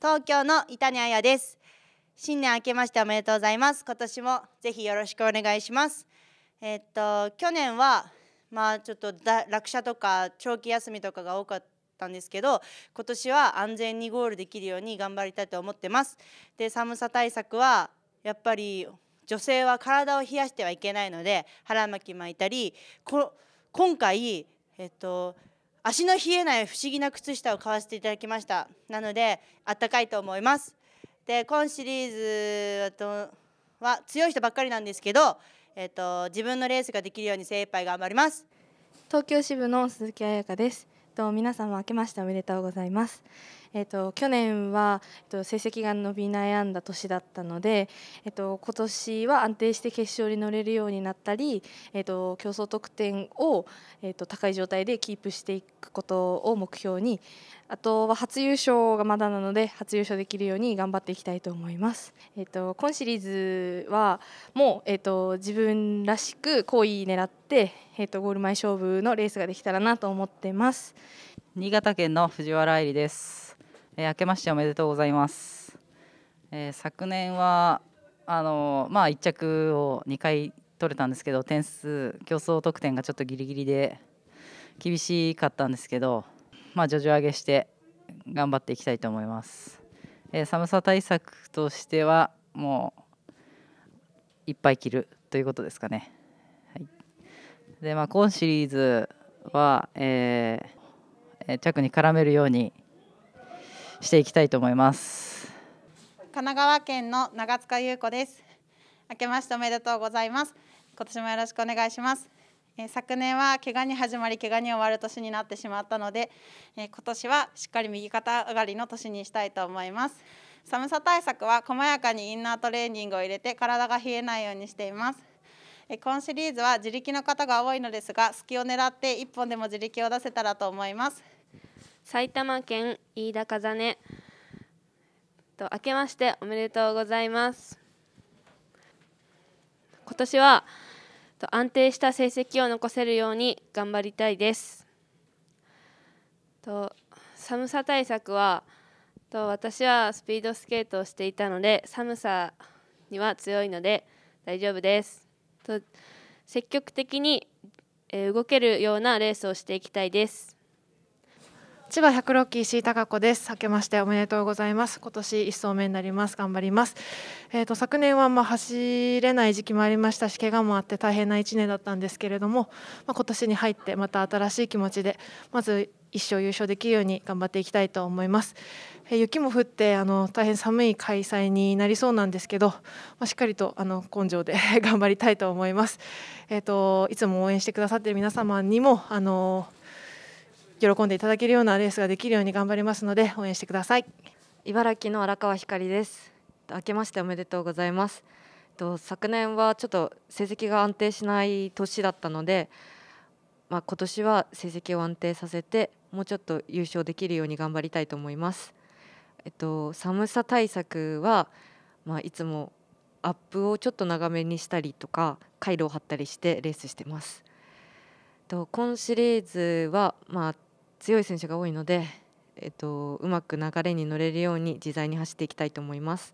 東京の板根彩です新年明けましておめでとうございます今年もぜひよろしくお願いしますえっと去年はまあちょっと落車とか長期休みとかが多かったんですけど今年は安全にゴールできるように頑張りたいと思ってますで寒さ対策はやっぱり女性は体を冷やしてはいけないので腹巻き巻いたりこ今回えっと足の冷えない不思議な靴下を買わせていただきましたなのであったかいと思いますで今シリーズは強い人ばっかりなんですけど、えっと、と自分のレースができるように精一杯頑張ります東京支部の鈴木彩香ですと皆様明けましておめでとうございます。えっと去年はえっと成績が伸び悩んだ年だったので、えっと今年は安定して決勝に乗れるようになったり、えっと競争得点をえっと高い状態でキープしていくことを目標に、あとは初優勝がまだなので初優勝できるように頑張っていきたいと思います。えっと今シリーズはもうえっと自分らしく好位狙ってえー、とゴール前勝負のレースができたらなと思ってます新潟県の藤原愛理です、えー、明けましておめでとうございます、えー、昨年はあのまあ1着を2回取れたんですけど点数競争得点がちょっとギリギリで厳しかったんですけどまあ徐々上げして頑張っていきたいと思います、えー、寒さ対策としてはもういっぱい切るということですかねで、まあ、今シリーズは、えー、着に絡めるようにしていきたいと思います神奈川県の長塚優子です明けましておめでとうございます今年もよろしくお願いしますえ昨年は怪我に始まり怪我に終わる年になってしまったのでえ今年はしっかり右肩上がりの年にしたいと思います寒さ対策は細やかにインナートレーニングを入れて体が冷えないようにしています今シリーズは自力の方が多いのですが隙を狙って1本でも自力を出せたらと思います埼玉県飯田風音と明けましておめでとうございます今年は安定した成績を残せるように頑張りたいですと寒さ対策はと私はスピードスケートをしていたので寒さには強いので大丈夫ですと積極的に、えー、動けるようなレースをしていきたいです。千葉百ロッキー石井孝子です。明けましておめでとうございます。今年一層目になります。頑張ります。えっ、ー、と昨年はま走れない時期もありましたし、怪我もあって大変な1年だったんですけれども、まあ、今年に入ってまた新しい気持ちでまず一生優勝できるように頑張っていきたいと思います。え雪も降ってあの大変寒い開催になりそうなんですけど、まあ、しっかりとあの根性で 頑張りたいと思います、えーと、いつも応援してくださっている皆様にもあの喜んでいただけるようなレースができるように頑張りますので応援してください茨城の荒川光です明けましておめでとうございますと昨年はちょっと成績が安定しない年だったのでまあ、今年は成績を安定させてもうちょっと優勝できるように頑張りたいと思います。えっと、寒さ対策は、まあ、いつもアップをちょっと長めにしたりとか回路を張ったりしてレースしてます。と今シリーズは、まあ、強い選手が多いので、えっと、うまく流れに乗れるように自在に走っていきたいと思います。